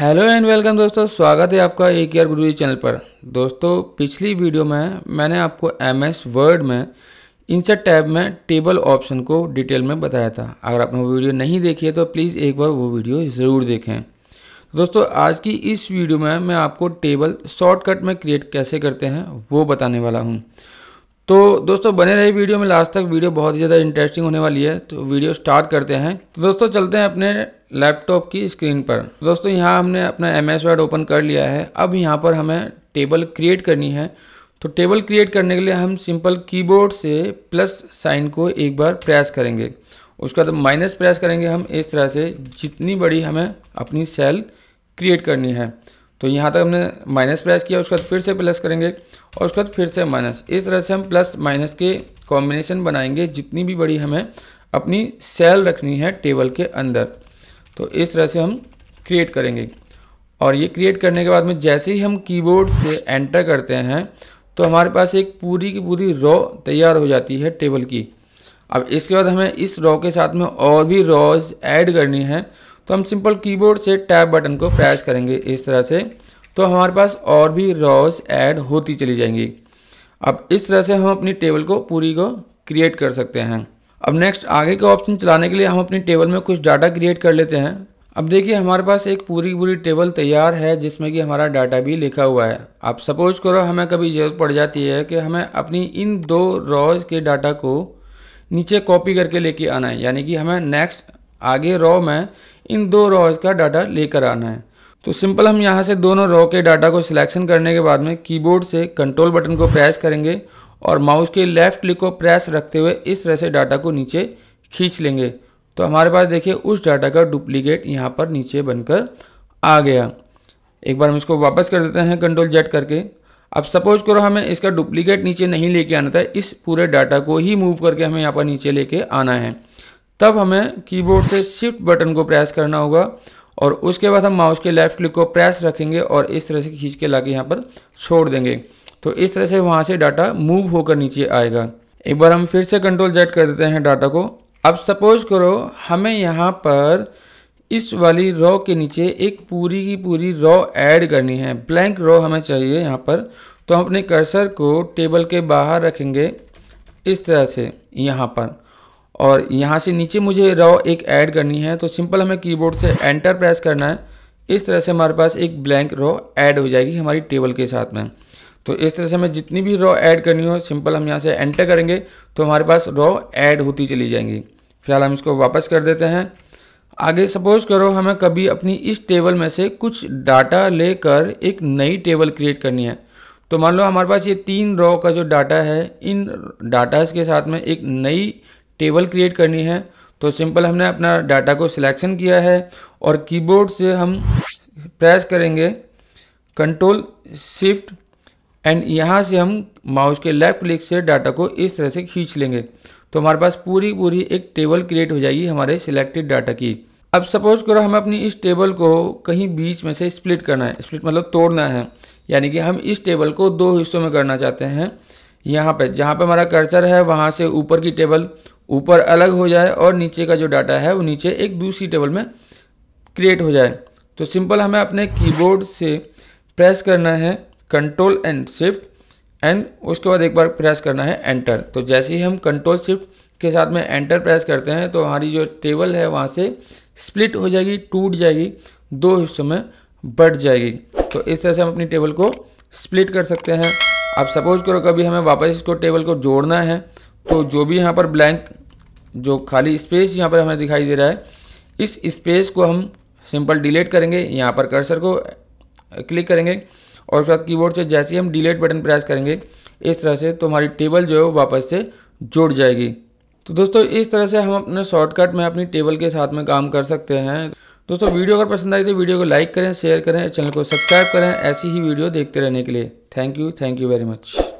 hello and welcome दोस्तों स्वागत है आपका ए के गुरु चैनल पर दोस्तों पिछली वीडियो में मैंने आपको एम एस वर्ड में इंसर्ट टैब में टेबल ऑप्शन को डिटेल में बताया था अगर आपने वो वीडियो नहीं देखी है तो प्लीज़ एक बार वो वीडियो ज़रूर देखें दोस्तों आज की इस वीडियो में मैं आपको टेबल शॉर्टकट में क्रिएट कैसे करते हैं वो बताने वाला हूँ तो दोस्तों बने रही वीडियो में लास्ट तक वीडियो बहुत ही ज़्यादा इंटरेस्टिंग होने वाली है तो वीडियो स्टार्ट करते हैं तो दोस्तों चलते हैं अपने लैपटॉप की स्क्रीन पर दोस्तों यहाँ हमने अपना एम एस वर्ड ओपन कर लिया है अब यहाँ पर हमें टेबल क्रिएट करनी है तो टेबल क्रिएट करने के लिए हम सिंपल कीबोर्ड से प्लस साइन को एक बार प्रेस करेंगे उसके बाद माइनस प्रेस करेंगे हम इस तरह से जितनी बड़ी हमें अपनी सेल क्रिएट करनी है तो यहाँ तक हमने माइनस प्लस किया उसके बाद फिर से प्लस करेंगे और उसके बाद फिर से माइनस इस तरह से हम प्लस माइनस के कॉम्बिनेशन बनाएंगे जितनी भी बड़ी हमें अपनी सेल रखनी है टेबल के अंदर तो इस तरह से हम क्रिएट करेंगे और ये क्रिएट करने के बाद में जैसे ही हम कीबोर्ड से एंटर करते हैं तो हमारे पास एक पूरी की पूरी रॉ तैयार हो जाती है टेबल की अब इसके बाद हमें इस रॉ के साथ में और भी रॉज ऐड करनी है तो हम सिंपल कीबोर्ड से टैब बटन को प्रेस करेंगे इस तरह से तो हमारे पास और भी रॉज ऐड होती चली जाएंगी अब इस तरह से हम अपनी टेबल को पूरी को क्रिएट कर सकते हैं अब नेक्स्ट आगे के ऑप्शन चलाने के लिए हम अपनी टेबल में कुछ डाटा क्रिएट कर लेते हैं अब देखिए हमारे पास एक पूरी पूरी टेबल तैयार है जिसमें कि हमारा डाटा भी लिखा हुआ है आप सपोज करो हमें कभी ज़रूरत पड़ जाती है कि हमें अपनी इन दो रॉज के डाटा को नीचे कॉपी करके लेके आना है यानी कि हमें नेक्स्ट आगे रॉ में इन दो रॉज का डाटा लेकर आना है तो सिंपल हम यहाँ से दोनों रॉ के डाटा को सिलेक्शन करने के बाद में कीबोर्ड से कंट्रोल बटन को प्रेस करेंगे और माउस के लेफ्ट क्लिक को प्रेस रखते हुए इस तरह से डाटा को नीचे खींच लेंगे तो हमारे पास देखिए उस डाटा का डुप्लीकेट यहाँ पर नीचे बनकर आ गया एक बार हम इसको वापस कर देते हैं कंट्रोल जेट करके अब सपोज करो हमें इसका डुप्लीकेट नीचे नहीं लेके आना था इस पूरे डाटा को ही मूव करके हमें यहाँ पर नीचे लेके आना है तब हमें कीबोर्ड से शिफ्ट बटन को प्रेस करना होगा और उसके बाद हम माउस के लेफ्ट क्लिक को प्रेस रखेंगे और इस तरह से खींच के लाके यहाँ पर छोड़ देंगे तो इस तरह से वहाँ से डाटा मूव होकर नीचे आएगा एक बार हम फिर से कंट्रोल जेट कर देते हैं डाटा को अब सपोज करो हमें यहाँ पर इस वाली रॉ के नीचे एक पूरी की पूरी रॉ ऐड करनी है ब्लैंक रॉ हमें चाहिए यहाँ पर तो हम अपने कर्सर को टेबल के बाहर रखेंगे इस तरह से यहाँ पर और यहाँ से नीचे मुझे रॉ एक ऐड करनी है तो सिंपल हमें कीबोर्ड से एंटर प्रेस करना है इस तरह से हमारे पास एक ब्लैंक रॉ ऐड हो जाएगी हमारी टेबल के साथ में तो इस तरह से हमें जितनी भी रॉ ऐड करनी हो सिंपल हम यहाँ से एंटर करेंगे तो हमारे पास रॉ ऐड होती चली जाएंगी फिलहाल हम इसको वापस कर देते हैं आगे सपोज करो हमें कभी अपनी इस टेबल में से कुछ डाटा लेकर एक नई टेबल क्रिएट करनी है तो मान लो हमारे पास ये तीन रॉ का जो डाटा है इन डाटाज के साथ में एक नई टेबल क्रिएट करनी है तो सिंपल हमने अपना डाटा को सिलेक्शन किया है और कीबोर्ड से हम प्रेस करेंगे कंट्रोल शिफ्ट एंड यहाँ से हम माउस के लेफ्ट क्लिक से डाटा को इस तरह से खींच लेंगे तो हमारे पास पूरी पूरी एक टेबल क्रिएट हो जाएगी हमारे सिलेक्टेड डाटा की अब सपोज करो हमें अपनी इस टेबल को कहीं बीच में से स्प्लिट करना है स्प्लिट मतलब तोड़ना है यानी कि हम इस टेबल को दो हिस्सों में करना चाहते हैं यहाँ पे जहाँ पे हमारा कर्सर है वहाँ से ऊपर की टेबल ऊपर अलग हो जाए और नीचे का जो डाटा है वो नीचे एक दूसरी टेबल में क्रिएट हो जाए तो सिंपल हमें अपने कीबोर्ड से प्रेस करना है कंट्रोल एंड शिफ्ट एंड उसके बाद एक बार प्रेस करना है एंटर तो जैसे ही हम कंट्रोल शिफ्ट के साथ में एंटर प्रेस करते हैं तो हमारी जो टेबल है वहाँ से स्प्लिट हो जाएगी टूट जाएगी दो हिस्सों में बढ़ जाएगी तो इस तरह से हम अपनी टेबल को स्प्लिट कर सकते हैं अब सपोज करो कभी हमें वापस इसको टेबल को जोड़ना है तो जो भी यहाँ पर ब्लैंक जो खाली स्पेस यहाँ पर हमें दिखाई दे रहा है इस स्पेस को हम सिंपल डिलीट करेंगे यहाँ पर कर्सर को क्लिक करेंगे और उसके बाद कीबोर्ड से जैसे ही हम डिलीट बटन प्रेस करेंगे इस तरह से तो हमारी टेबल जो है वो वापस से जुड़ जाएगी तो दोस्तों इस तरह से हम अपने शॉर्टकट में अपनी टेबल के साथ में काम कर सकते हैं दोस्तों वीडियो अगर पसंद आई तो वीडियो को लाइक करें शेयर करें चैनल को सब्सक्राइब करें ऐसी ही वीडियो देखते रहने के लिए thank you thank you very much